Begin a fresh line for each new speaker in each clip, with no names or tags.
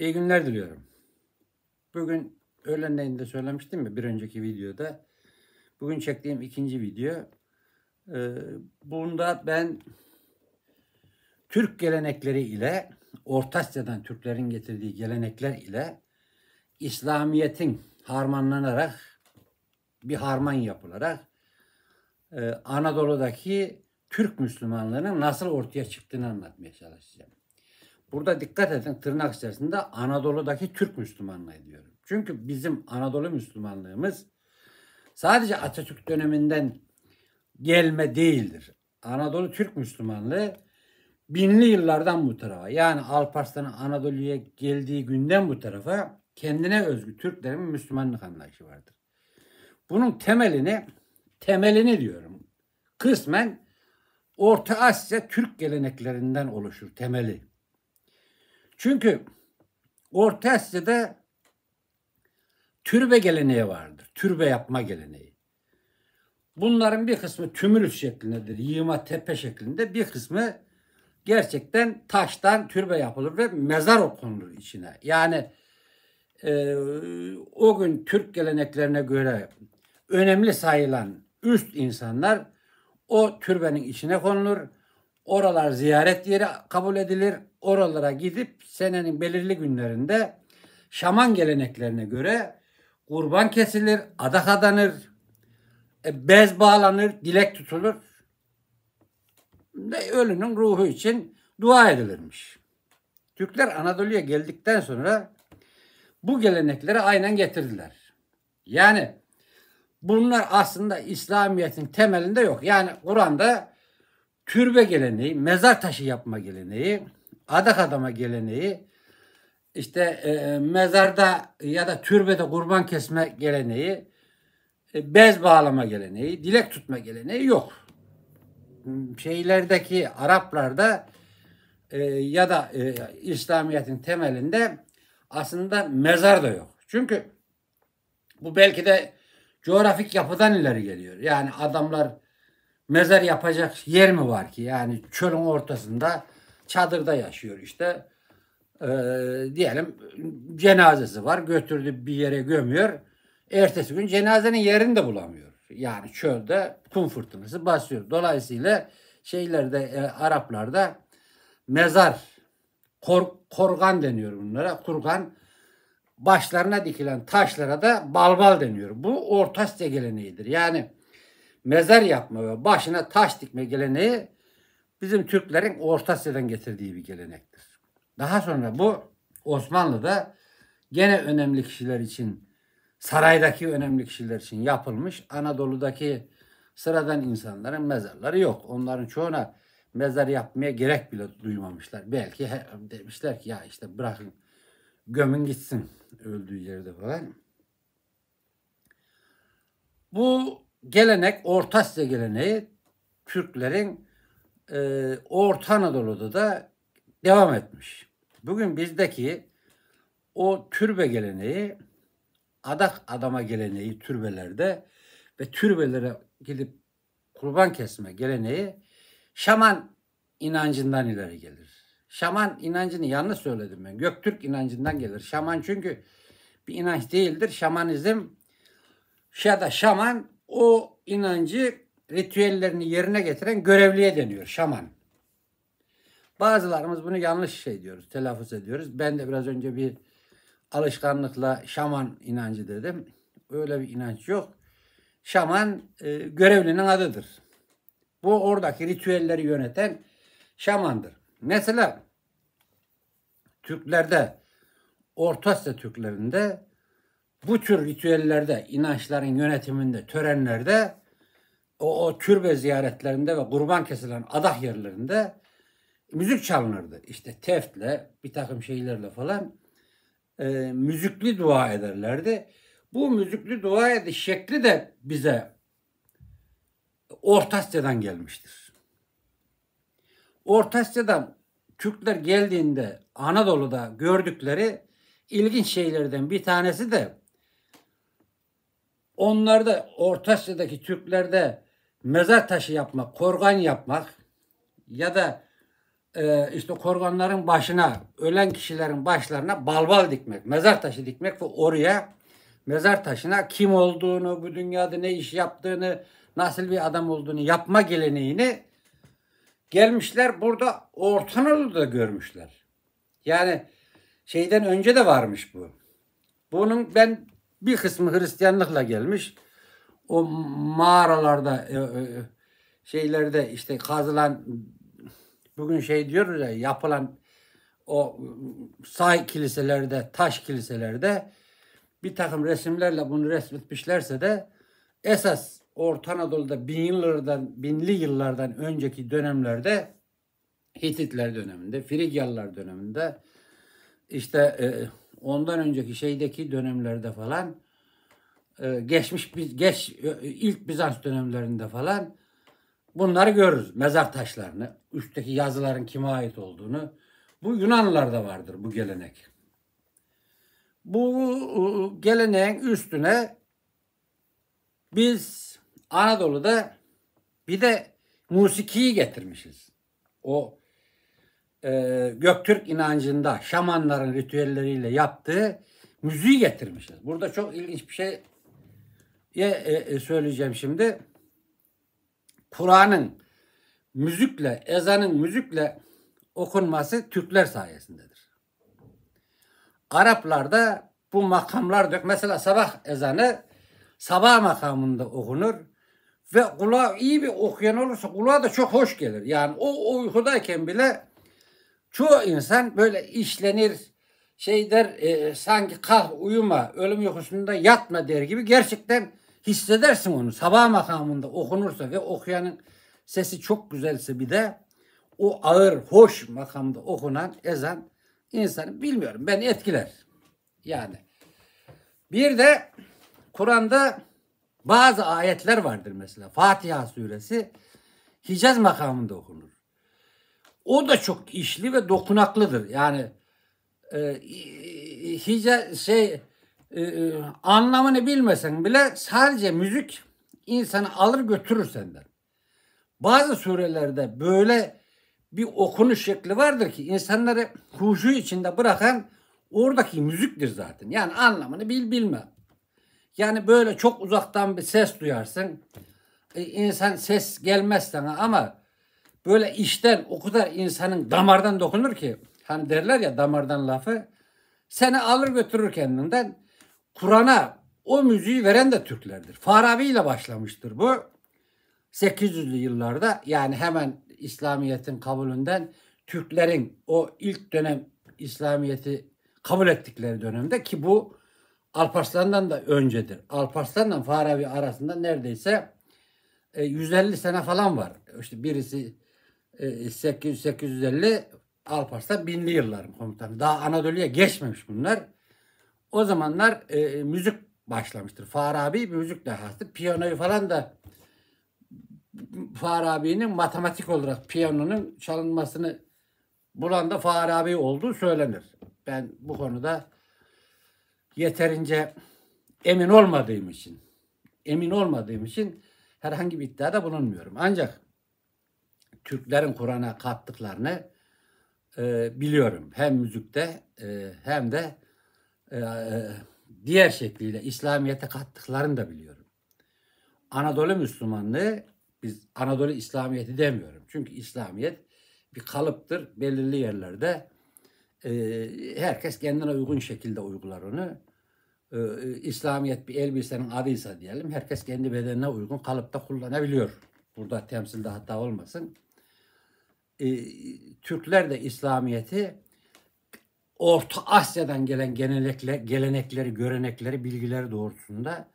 İyi günler diliyorum. Bugün öğlenleyin de söylemiştim ya bir önceki videoda. Bugün çektiğim ikinci video. Ee, bunda ben Türk gelenekleri ile Orta Asya'dan Türklerin getirdiği gelenekler ile İslamiyet'in harmanlanarak bir harman yapılarak e, Anadolu'daki Türk Müslümanlığının nasıl ortaya çıktığını anlatmaya çalışacağım. Burada dikkat edin tırnak içerisinde Anadolu'daki Türk Müslümanlığı diyorum. Çünkü bizim Anadolu Müslümanlığımız sadece Atatürk döneminden gelme değildir. Anadolu Türk Müslümanlığı binli yıllardan bu tarafa yani Alparslan'ın Anadolu'ya geldiği günden bu tarafa kendine özgü Türklerin Müslümanlık anlayışı vardır. Bunun temelini temelini diyorum. Kısmen Orta Asya Türk geleneklerinden oluşur temeli. Çünkü Orta Asya'da türbe geleneği vardır. Türbe yapma geleneği. Bunların bir kısmı tümülüs şeklindedir. Yığma tepe şeklinde bir kısmı gerçekten taştan türbe yapılır ve mezar okunur içine. Yani e, o gün Türk geleneklerine göre önemli sayılan üst insanlar o türbenin içine konulur. Oralar ziyaret yeri kabul edilir oralara gidip senenin belirli günlerinde şaman geleneklerine göre kurban kesilir, adak adanır, e, bez bağlanır, dilek tutulur. Ve ölünün ruhu için dua edilirmiş. Türkler Anadolu'ya geldikten sonra bu gelenekleri aynen getirdiler. Yani bunlar aslında İslamiyet'in temelinde yok. Yani Kur'an'da türbe geleneği, mezar taşı yapma geleneği, adak adama geleneği, işte e, mezarda ya da türbede kurban kesme geleneği, e, bez bağlama geleneği, dilek tutma geleneği yok. Şeylerdeki Araplarda e, ya da e, İslamiyet'in temelinde aslında mezar da yok. Çünkü bu belki de coğrafik yapıdan ileri geliyor. Yani adamlar mezar yapacak yer mi var ki? Yani çölün ortasında çadırda yaşıyor işte. E, diyelim cenazesi var götürdü bir yere gömüyor. Ertesi gün cenazenin yerini de bulamıyor. Yani çölde kum fırtınası basıyor. Dolayısıyla şeylerde e, Araplarda mezar kor, korgan deniyor bunlara. Kurgan başlarına dikilen taşlara da balbal deniyor. Bu Orta Asya geleneğidir. Yani mezar yapma ve başına taş dikme geleneği bizim Türklerin Orta Asya'dan getirdiği bir gelenektir. Daha sonra bu Osmanlı'da gene önemli kişiler için, saraydaki önemli kişiler için yapılmış. Anadolu'daki sıradan insanların mezarları yok. Onların çoğuna mezar yapmaya gerek bile duymamışlar. Belki demişler ki ya işte bırakın gömün gitsin öldüğü yerde falan. Bu gelenek, Orta Asya geleneği Türklerin e, Orta Anadolu'da da devam etmiş. Bugün bizdeki o türbe geleneği adak adama geleneği türbelerde ve türbelere gidip kurban kesme geleneği şaman inancından ileri gelir. Şaman inancını yanlış söyledim ben. Göktürk inancından gelir. Şaman çünkü bir inanç değildir. Şamanizm ya da şaman o inancı ritüellerini yerine getiren görevliye deniyor şaman. Bazılarımız bunu yanlış şey diyoruz, telaffuz ediyoruz. Ben de biraz önce bir alışkanlıkla şaman inancı dedim. Öyle bir inanç yok. Şaman e, görevlinin adıdır. Bu oradaki ritüelleri yöneten şamandır. Mesela Türklerde, Orta Asya Türklerinde bu tür ritüellerde, inançların yönetiminde, törenlerde o, o türbe ziyaretlerinde ve kurban kesilen adah yerlerinde müzik çalınırdı. İşte teftle bir takım şeylerle falan e, müzikli dua ederlerdi. Bu müzikli dua ediş şekli de bize Orta Asya'dan gelmiştir. Orta Asya'dan Türkler geldiğinde Anadolu'da gördükleri ilginç şeylerden bir tanesi de onlarda Orta Asya'daki Türklerde mezar taşı yapmak, korgan yapmak ya da e, işte korganların başına, ölen kişilerin başlarına balbal dikmek, mezar taşı dikmek ve oraya mezar taşına kim olduğunu, bu dünyada ne iş yaptığını, nasıl bir adam olduğunu yapma geleneğini gelmişler burada Orta Anadolu'da görmüşler. Yani şeyden önce de varmış bu. Bunun ben bir kısmı Hristiyanlıkla gelmiş o mağaralarda e, e, e, şeylerde işte kazılan bugün şey diyoruz ya yapılan o say kiliselerde, taş kiliselerde bir takım resimlerle bunu resmetmişlerse de esas Orta Anadolu'da bin yıllardan, binli yıllardan önceki dönemlerde Hititler döneminde, Frigyalılar döneminde işte e, ondan önceki şeydeki dönemlerde falan e, geçmiş biz geç e, ilk Bizans dönemlerinde falan bunları görürüz. Mezar taşlarını, üstteki yazıların kime ait olduğunu. Bu Yunanlılarda vardır bu gelenek. Bu e, geleneğin üstüne biz Anadolu'da bir de musikiyi getirmişiz. O e, Göktürk inancında şamanların ritüelleriyle yaptığı müziği getirmişiz. Burada çok ilginç bir şey ye e, söyleyeceğim şimdi. Kur'an'ın müzikle, ezanın müzikle okunması Türkler sayesindedir. Araplarda bu makamlar dök. Mesela sabah ezanı sabah makamında okunur ve kulağa iyi bir okuyan olursa kulağa da çok hoş gelir. Yani o uykudayken bile çoğu insan böyle işlenir, şey der e, sanki kalk uyuma, ölüm uykusunda yatma der gibi gerçekten hissedersin onu. Sabah makamında okunursa ve okuyanın sesi çok güzelse bir de o ağır, hoş makamda okunan ezan insanı bilmiyorum. Ben etkiler. Yani. Bir de Kur'an'da bazı ayetler vardır mesela. Fatiha suresi Hicaz makamında okunur. O da çok işli ve dokunaklıdır. Yani e, e Hicaz şey ee, e, anlamını bilmesen bile sadece müzik insanı alır götürür senden. Bazı surelerde böyle bir okunuş şekli vardır ki insanları huşu içinde bırakan oradaki müziktir zaten. Yani anlamını bil bilme. Yani böyle çok uzaktan bir ses duyarsın. E, insan ses gelmez sana ama böyle işten o kadar insanın damardan dokunur ki hani derler ya damardan lafı seni alır götürür kendinden. Kur'an'a o müziği veren de Türklerdir. Farabi ile başlamıştır bu. 800'lü yıllarda yani hemen İslamiyet'in kabulünden Türklerin o ilk dönem İslamiyet'i kabul ettikleri dönemde ki bu Alparslan'dan da öncedir. Alparslan'la Farabi arasında neredeyse 150 e, sene falan var. İşte birisi 800-850 e, Alparslan binli yılların komutanı. Daha Anadolu'ya geçmemiş bunlar. O zamanlar e, müzik başlamıştır. Farabi bir müzik dehasıdır. Piyanoyu falan da Farabi'nin matematik olarak piyanonun çalınmasını bulan da Farabi olduğu söylenir. Ben bu konuda yeterince emin olmadığım için emin olmadığım için herhangi bir iddiada bulunmuyorum. Ancak Türklerin Kur'an'a kattıklarını e, biliyorum. Hem müzikte e, hem de ee, e, diğer şekliyle İslamiyet'e kattıklarını da biliyorum. Anadolu Müslümanlığı biz Anadolu İslamiyeti demiyorum. Çünkü İslamiyet bir kalıptır. Belirli yerlerde e, herkes kendine uygun şekilde uygular onu. Ee, e, İslamiyet bir elbisenin adıysa diyelim herkes kendi bedenine uygun kalıpta kullanabiliyor. Burada temsilde hatta olmasın. Ee, Türkler de İslamiyet'i Orta Asya'dan gelen genellikle gelenekleri, görenekleri, bilgileri doğrultusunda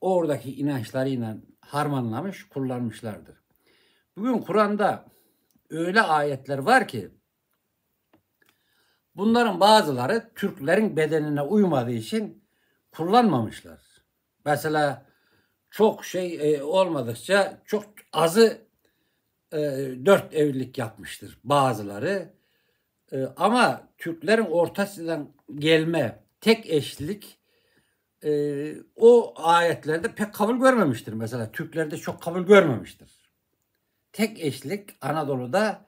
oradaki inançlarıyla harmanlamış, kullanmışlardır. Bugün Kur'an'da öyle ayetler var ki bunların bazıları Türklerin bedenine uymadığı için kullanmamışlar. Mesela çok şey e, olmadıkça çok azı e, dört evlilik yapmıştır bazıları. Ee, ama Türklerin ortasından gelme tek eşlilik e, o ayetlerde pek kabul görmemiştir. Mesela Türklerde çok kabul görmemiştir. Tek eşlik Anadolu'da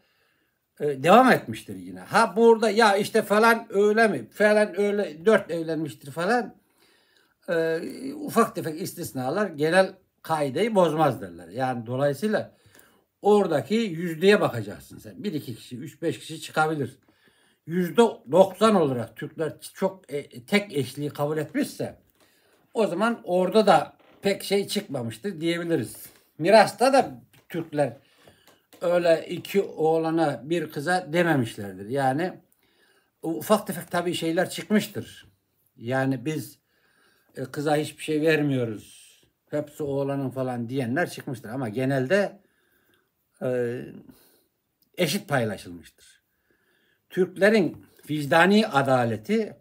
e, devam etmiştir yine. Ha burada ya işte falan öyle mi? Falan öyle dört evlenmiştir falan. E, ufak tefek istisnalar genel kaideyi bozmaz derler. Yani dolayısıyla oradaki yüzdeye bakacaksın sen. Bir iki kişi, üç beş kişi çıkabilir yüzde %90 olarak Türkler çok e, tek eşliği kabul etmişse o zaman orada da pek şey çıkmamıştır diyebiliriz. Mirasta da Türkler öyle iki oğlana bir kıza dememişlerdir. Yani ufak tefek tabii şeyler çıkmıştır. Yani biz e, kıza hiçbir şey vermiyoruz. Hepsi oğlanın falan diyenler çıkmıştır. Ama genelde e, eşit paylaşılmıştır. Türklerin vicdani adaleti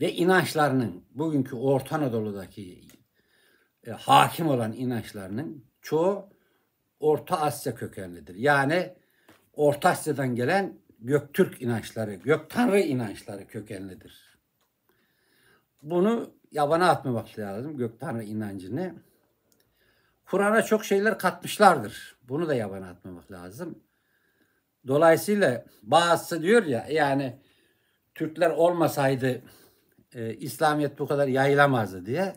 ve inançlarının bugünkü Orta Anadolu'daki e, hakim olan inançlarının çoğu Orta Asya kökenlidir. Yani Orta Asya'dan gelen Göktürk inançları, Gök Tanrı inançları kökenlidir. Bunu yabana atmamak lazım Gök Tanrı inancını. Kur'an'a çok şeyler katmışlardır. Bunu da yabana atmamak lazım. Dolayısıyla bazısı diyor ya yani Türkler olmasaydı e, İslamiyet bu kadar yayılamazdı diye.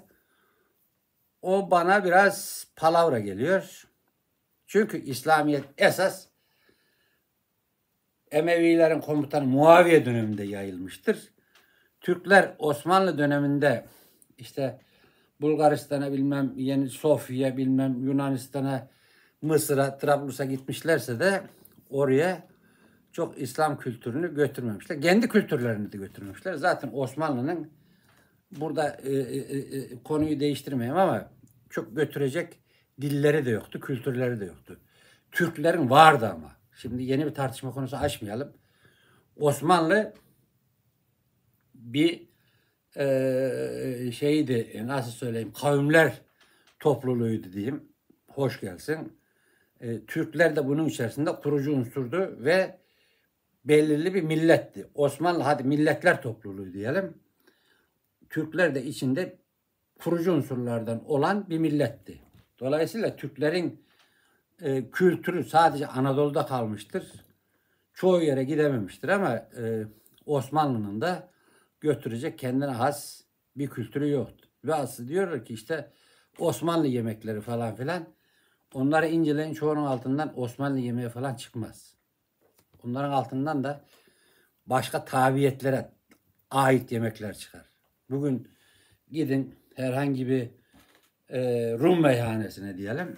O bana biraz palavra geliyor. Çünkü İslamiyet esas Emevilerin komutanı Muaviye döneminde yayılmıştır. Türkler Osmanlı döneminde işte Bulgaristan'a bilmem Yeni Sofya bilmem Yunanistan'a Mısır'a Trablus'a gitmişlerse de oraya çok İslam kültürünü götürmemişler. Kendi kültürlerini de götürmemişler. Zaten Osmanlı'nın burada e, e, e, e, konuyu değiştirmeyeyim ama çok götürecek dilleri de yoktu, kültürleri de yoktu. Türklerin vardı ama. Şimdi yeni bir tartışma konusu açmayalım. Osmanlı bir e, şeydi nasıl söyleyeyim kavimler topluluğuydu diyeyim. Hoş gelsin. E, Türkler de bunun içerisinde kurucu unsurdu ve belirli bir milletti. Osmanlı hadi milletler topluluğu diyelim. Türkler de içinde kurucu unsurlardan olan bir milletti. Dolayısıyla Türklerin e, kültürü sadece Anadolu'da kalmıştır. Çoğu yere gidememiştir ama e, Osmanlı'nın da götürecek kendine has bir kültürü yoktu. Ve asıl diyorlar ki işte Osmanlı yemekleri falan filan Onları inceleyin çoğunun altından Osmanlı yemeği falan çıkmaz. Onların altından da başka tabiyetlere ait yemekler çıkar. Bugün gidin herhangi bir e, Rum meyhanesine diyelim.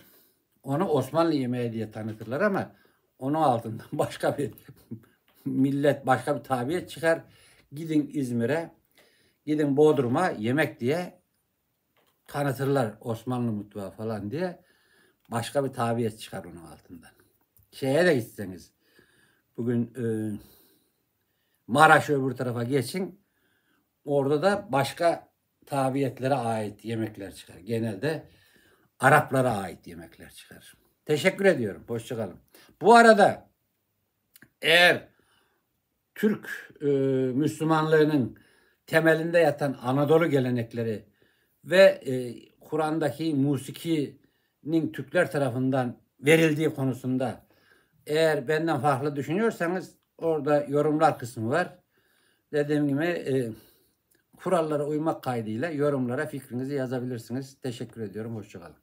Onu Osmanlı yemeği diye tanıtırlar ama onun altından başka bir millet, başka bir tabiyet çıkar. Gidin İzmir'e, gidin Bodrum'a yemek diye tanıtırlar Osmanlı mutfağı falan diye başka bir tabiyet çıkar onun altından. Şeye de gitseniz bugün e, Maraş öbür tarafa geçin orada da başka tabiyetlere ait yemekler çıkar. Genelde Araplara ait yemekler çıkar. Teşekkür ediyorum. Hoşçakalın. Bu arada eğer Türk e, Müslümanlığının temelinde yatan Anadolu gelenekleri ve e, Kur'an'daki musiki nin Türkler tarafından verildiği konusunda eğer benden farklı düşünüyorsanız orada yorumlar kısmı var. Dediğim gibi e, kurallara uymak kaydıyla yorumlara fikrinizi yazabilirsiniz. Teşekkür ediyorum. Hoşçakalın.